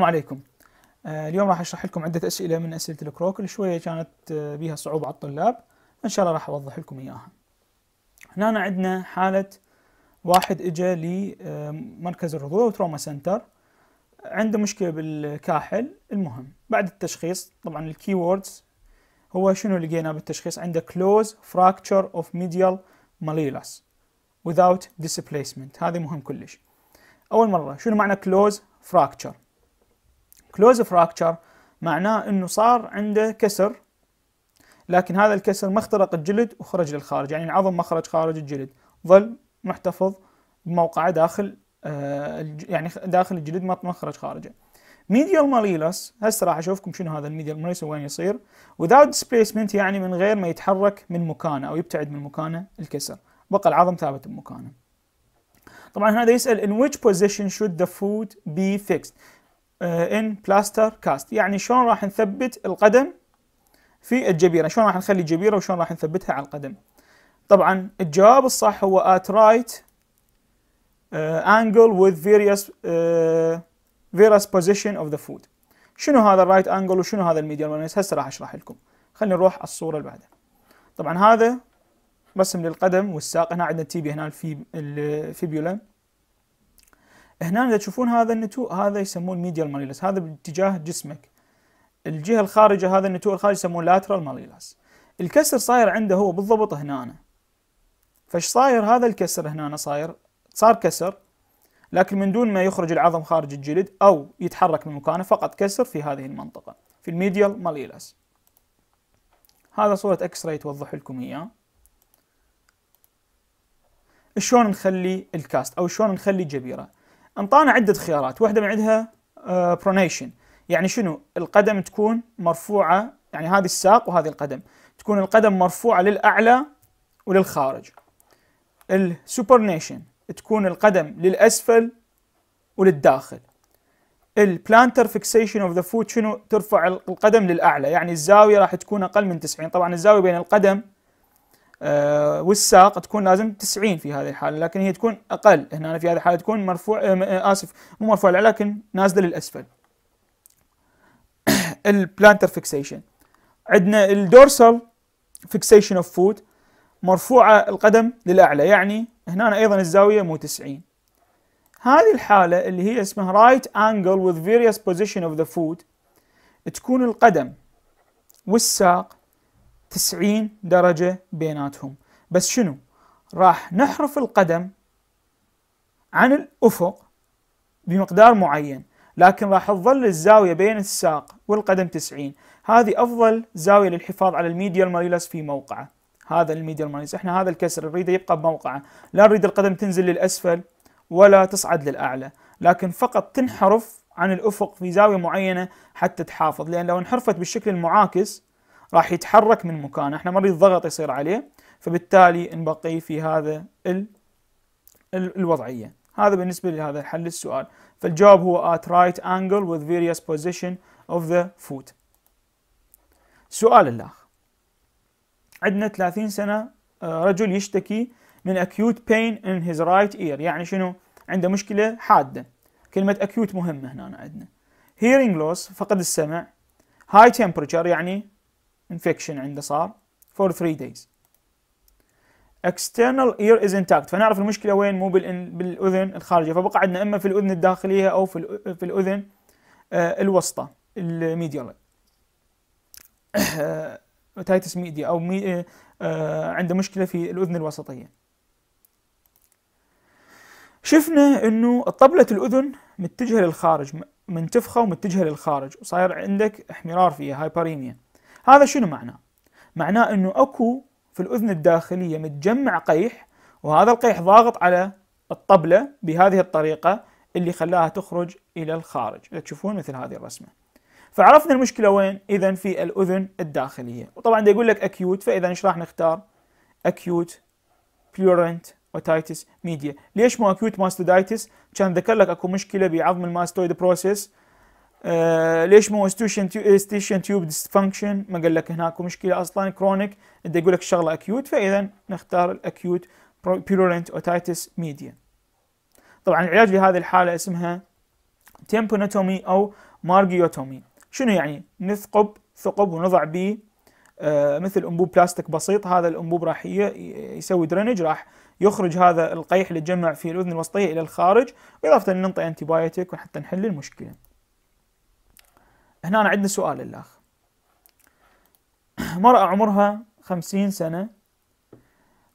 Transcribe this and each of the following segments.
السلام عليكم آه، اليوم راح اشرح لكم عده اسئله من اسئله الكروكل شويه كانت آه، بيها صعوبه على الطلاب ان شاء الله راح اوضح لكم اياها هنا عندنا حاله واحد اجى لمركز آه، الرضوع وتروما سنتر عنده مشكله بالكاحل المهم بعد التشخيص طبعا الكي ووردز هو شنو لقيناه بالتشخيص عنده كلوز فراكتشر اوف ميديال ماليلاس without displacement هذا مهم كلش اول مره شنو معنى كلوز فراكتشر كلوز فراكتشر معناه انه صار عنده كسر لكن هذا الكسر ما اخترق الجلد وخرج للخارج يعني العظم ما خرج خارج الجلد ظل محتفظ بموقعه داخل آه، يعني داخل الجلد ما خرج خارجه ميديال ماليلس هسه راح اشوفكم شنو هذا الميديال ماليلس وين يصير without displacement يعني من غير ما يتحرك من مكانه او يبتعد من مكانه الكسر بقى العظم ثابت بمكانه طبعا هذا يسال in which position should the foot be fixed ان بلاستر كاست يعني شلون راح نثبت القدم في الجبيره شلون راح نخلي الجبيره وشلون راح نثبتها على القدم طبعا الجواب الصح هو at right انجل آه، angle with various بوزيشن آه، اوف position of the شنو هذا الرايت انجل وشنو هذا الميديال ماينس هسه راح اشرح لكم خلينا نروح على الصوره اللي بعدها طبعا هذا رسم للقدم والساق هنا عندنا تيبي هنا الفيب الفيبيولا هنا اذا تشوفون هذا النتوء هذا يسمون ميديال ماليلاس هذا باتجاه جسمك الجهه الخارجه هذا النتوء الخارجي يسمون لاترال ماليلاس الكسر صاير عنده هو بالضبط هنا أنا. فش صاير هذا الكسر هنا أنا صاير صار كسر لكن من دون ما يخرج العظم خارج الجلد او يتحرك من مكانه فقط كسر في هذه المنطقه في الميديال ماليلاس هذا صوره اكس راي توضح لكم اياه شلون نخلي الكاست او شلون نخلي جبيره انطانا عده خيارات واحده من عندها برونيشن آه، يعني شنو القدم تكون مرفوعه يعني هذه الساق وهذه القدم تكون القدم مرفوعه للاعلى وللخارج السوبرنيشن تكون القدم للاسفل وللداخل البلانتر فيكسيشن اوف ذا فوت شنو ترفع القدم للاعلى يعني الزاويه راح تكون اقل من 90 طبعا الزاويه بين القدم آه، والساق تكون لازم 90 في هذه الحاله لكن هي تكون اقل هنا في هذه الحاله تكون مرفوع آه، آه، اسف مو مرفوع لكن نازله للاسفل البلانتر فيكسيشن عندنا الدورسال فيكسيشن اوف فوت مرفوعه القدم للاعلى يعني هنا ايضا الزاويه مو 90 هذه الحاله اللي هي اسمها رايت انجل وذ فيريوس بوزيشن اوف ذا فود تكون القدم والساق 90 درجة بيناتهم بس شنو راح نحرف القدم عن الأفق بمقدار معين لكن راح تظل الزاوية بين الساق والقدم 90 هذه أفضل زاوية للحفاظ على الميديال الماريلاس في موقعه هذا الميديال الماريلاس احنا هذا الكسر نريده يبقى بموقعه لا نريد القدم تنزل للأسفل ولا تصعد للأعلى لكن فقط تنحرف عن الأفق في زاوية معينة حتى تحافظ لأن لو انحرفت بالشكل المعاكس راح يتحرك من مكانه احنا مريض ضغط يصير عليه فبالتالي نبقيه في هذا ال... ال... الوضعية هذا بالنسبة لهذا الحل السؤال فالجواب هو at right angle with various position of the foot سؤال الأخ عندنا 30 سنة آه، رجل يشتكي من acute pain in his right ear يعني شنو عنده مشكلة حادة كلمة acute مهمة هنا عندنا hearing loss فقد السمع high temperature يعني infection عنده صار for 3 days external ear is intact فنعرف المشكله وين مو بالاذن الخارجيه فبقى عندنا اما في الاذن الداخليه او في في الاذن الوسطى الميديال تايتس ميديا او مي آه، آه، عنده مشكله في الاذن الوسطيه شفنا انه طبله الاذن متجهه للخارج منتفخه ومتجهه للخارج وصاير عندك احمرار فيها هايبريميا هذا شنو معناه؟ معناه انه اكو في الاذن الداخليه متجمع قيح وهذا القيح ضاغط على الطبله بهذه الطريقه اللي خلاها تخرج الى الخارج، اذا تشوفون مثل هذه الرسمه. فعرفنا المشكله وين؟ اذا في الاذن الداخليه، وطبعا دا يقول لك اكيوت فاذا ايش راح نختار؟ اكيوت بلورنت اوتايتس ميديا، ليش مو اكيوت ماستودايتس؟ كان ذكر لك اكو مشكله بعظم الماستويد بروسيس آه، ليش مو ستيشن ستيشن تيوب ديسفانكشن ما قال لك هناك مشكله اصلا كرونيك انت يقول لك الشغله اكيوت فاذا نختار الاكيوت بيرولنت اوتيتس ميديا طبعا العلاج لهذه الحاله اسمها تيمبونوتومي او مارجيوتومي شنو يعني نثقب ثقب ونضع به آه، مثل انبوب بلاستيك بسيط هذا الانبوب راح يسوي درينج راح يخرج هذا القيح اللي تجمع في الاذن الوسطيه الى الخارج واضافه ننطي انتي وحتى نحل المشكله هنا عندنا سؤال الأخ مرأة عمرها خمسين سنة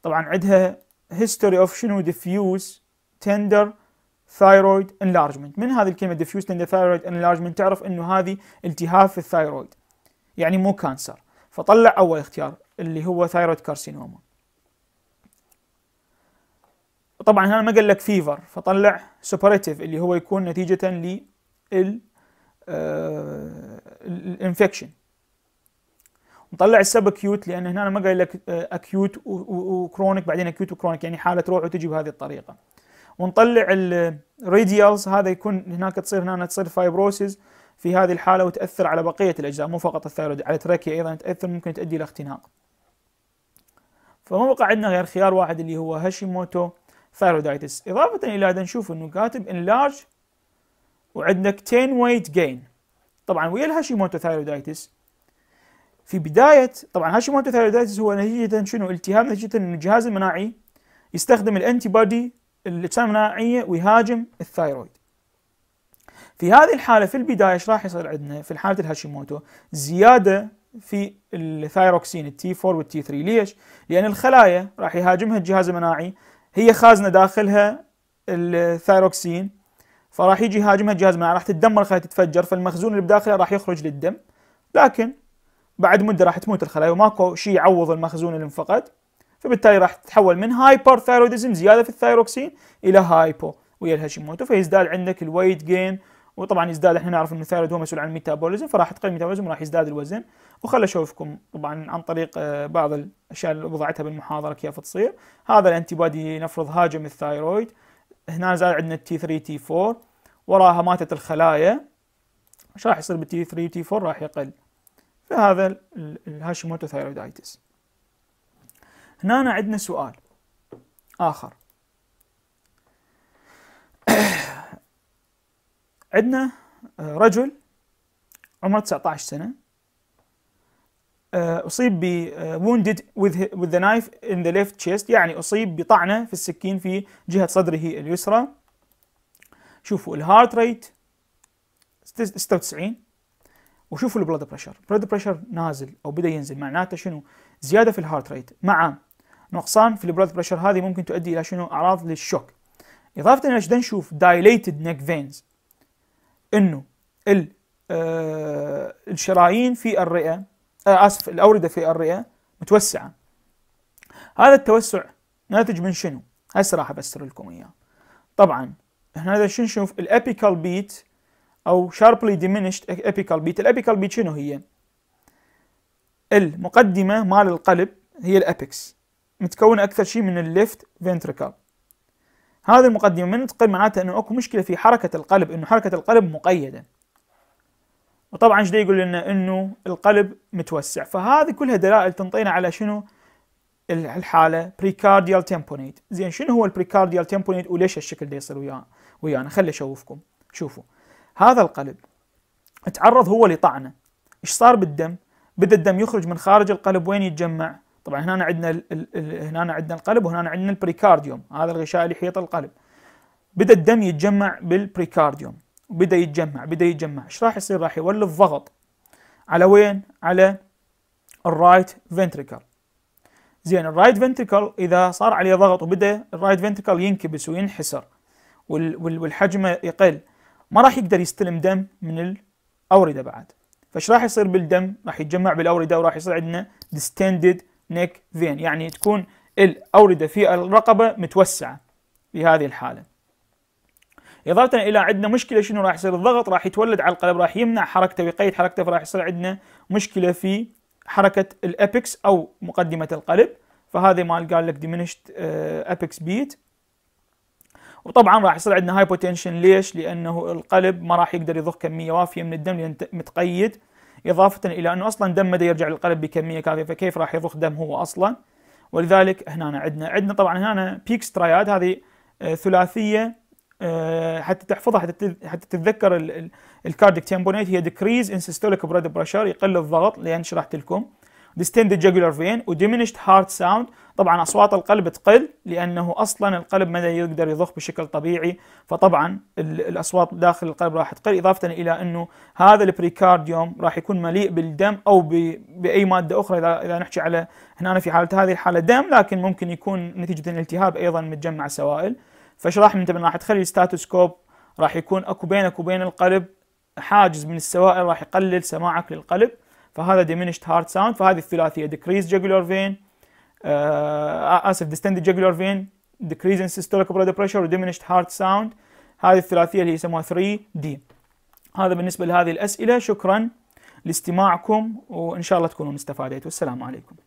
طبعا عندها history of شنو diffuse tender thyroid enlargement من هذه الكلمة diffuse tender thyroid enlargement تعرف أنه هذه التهاب في الثايرويد يعني مو كانسر فطلع أول اختيار اللي هو ثايرويد كارسينوما طبعا هنا ما قال لك فيفر فطلع سوبريتيف اللي هو يكون نتيجة لل آه، الانفكشن نطلع السب اكيوت لان هنا ما قايل لك اكيوت آه، وكرونيك بعدين اكيوت وكرونيك يعني حاله تروح وتجي بهذه الطريقه ونطلع الريديالز هذا يكون هناك تصير هنا تصير فايبروسيز في هذه الحاله وتاثر على بقيه الاجزاء مو فقط الثايرويد على التراكيا ايضا تاثر ممكن تؤدي الى اختناق فما بقى عندنا غير خيار واحد اللي هو هاشيموتو ثايرويدايتس اضافه الى هذا نشوف انه كاتب انلارج وعندك 10 ويت جين طبعا ويا الهاشيموتو ثايرويدايتس في بدايه طبعا هاشيموتو ثايرويدايتس هو نتيجه شنو التهاب نتيجه ان الجهاز المناعي يستخدم الانتي بودي الاجسام المناعيه ويهاجم الثايرويد في هذه الحاله في البدايه ايش راح يصير عندنا في حاله الهاشيموتو زياده في الثايروكسين التي 4 والتي 3 ليش؟ لان الخلايا راح يهاجمها الجهاز المناعي هي خازنه داخلها الثايروكسين فراح يجي يهاجمها الجهاز مناعي راح تتدمر الخلايا تتفجر فالمخزون اللي بداخلها راح يخرج للدم لكن بعد مدة راح تموت الخلايا وماكو شيء يعوض المخزون اللي انفقد فبالتالي راح تتحول من هايبر ثايرويدزم زيادة في الثايروكسين إلى هايبو ويا الهاشيموتو فيزداد عندك الويت جين وطبعا يزداد احنا نعرف ان الثايرويد هو مسؤول عن الميتابوليزم فراح تقل الميتابوليزم وراح يزداد الوزن وخل اشوفكم طبعا عن طريق آه، بعض الاشياء اللي وضعتها بالمحاضره كيف تصير هذا الانتي بادي نفرض هاجم الثايرويد هنا زاد عندنا تي 3 تي 4 وراها ماتت الخلايا ايش راح يصير بالتي 3 تي 4 راح يقل فهذا الهاشيموتو ثايرويدايتس هنا عندنا سؤال اخر عندنا آه، رجل عمره 19 سنه آه، أصيب ب آه، wounded with, with the knife in the left chest يعني أصيب بطعنة في السكين في جهة صدره اليسرى شوفوا الهارت ريت 96 وشوفوا البلد بريشر البلد بريشر نازل او بدا ينزل معناته شنو زياده في الهارت ريت مع نقصان في البلد بريشر هذه ممكن تؤدي الى شنو اعراض للشوك اضافه الى دا نشوف dilated neck veins انه آه، الشرايين في الرئه آه، اسف الاورده في الرئه متوسعه هذا التوسع ناتج من شنو؟ هسه راح افسر لكم اياه طبعا احنا اذا شنو نشوف الابيكال بيت او شاربلي diminished ابيكال بيت الابيكال بيت شنو هي؟ المقدمه مال القلب هي الابيكس متكونه اكثر شيء من الليفت فنتريكال هذه المقدمه من تقل معناتها انه اكو مشكله في حركه القلب انه حركه القلب مقيده وطبعا ايش يقول لنا انه القلب متوسع فهذه كلها دلائل تنطينا على شنو الحاله بريكارديال تمبونيت زين شنو هو البريكارديال تمبونيت وليش هالشكل ده يصير ويانا ويانا خلي اشوفكم شوفوا هذا القلب تعرض هو لطعنه ايش صار بالدم بدا الدم يخرج من خارج القلب وين يتجمع طبعا هنا عندنا هنا عندنا القلب وهنا عندنا البريكارديوم هذا الغشاء اللي يحيط القلب بدا الدم يتجمع بالبريكارديوم بدا يتجمع بدا يتجمع ايش راح يصير راح يولف ضغط على وين على الرايت فنتريكل زين الرايت فنتريكل اذا صار عليه ضغط وبدا الرايت فنتريكل ينكبس وينحسر والحجم يقل ما راح يقدر يستلم دم من الاورده بعد فايش راح يصير بالدم راح يتجمع بالاورده وراح يصير عندنا ديستندد neck vein يعني تكون الاورده في الرقبه متوسعه في هذه الحاله اضافه الى عندنا مشكله شنو راح يصير الضغط راح يتولد على القلب راح يمنع حركته ويقيد حركته فراح يصير عندنا مشكله في حركه الابكس او مقدمه القلب فهذه مال قال لك diminished آه، ابكس بيت وطبعا راح يصير عندنا هايبوتنشن ليش؟ لانه القلب ما راح يقدر يضخ كميه وافيه من الدم لان متقيد اضافه الى انه اصلا دم مدى يرجع للقلب بكميه كافيه فكيف راح يضخ دم هو اصلا؟ ولذلك هنا عندنا عندنا طبعا هنا بيكس تراياد هذه آه، ثلاثيه آه، حتى تحفظها حتى حتى تتذكر الكارديك تيمبونيت هي ديكريز ان سيستوليك بريد بريشر يقل الضغط لان شرحت لكم ديستند جاجولار فين وديمينشد هارت ساوند طبعا اصوات القلب تقل لانه اصلا القلب ما يقدر يضخ بشكل طبيعي فطبعا الاصوات داخل القلب راح تقل اضافه الى انه هذا البريكارديوم راح يكون مليء بالدم او باي ماده اخرى اذا اذا نحكي على هنا في حاله هذه الحاله دم لكن ممكن يكون نتيجه الالتهاب ايضا متجمع سوائل فاشرح راح انت من راح تخلي الستاتوسكوب كوب راح يكون اكو بينك وبين القلب حاجز من السوائل راح يقلل سماعك للقلب فهذا diminished heart sound فهذه الثلاثيه decrease jugular vein آه, آه، اسف distended jugular vein decrease in systolic blood pressure diminished heart sound هذه الثلاثيه اللي يسموها 3D هذا بالنسبه لهذه الاسئله شكرا لاستماعكم وان شاء الله تكونوا استفاديتوا والسلام عليكم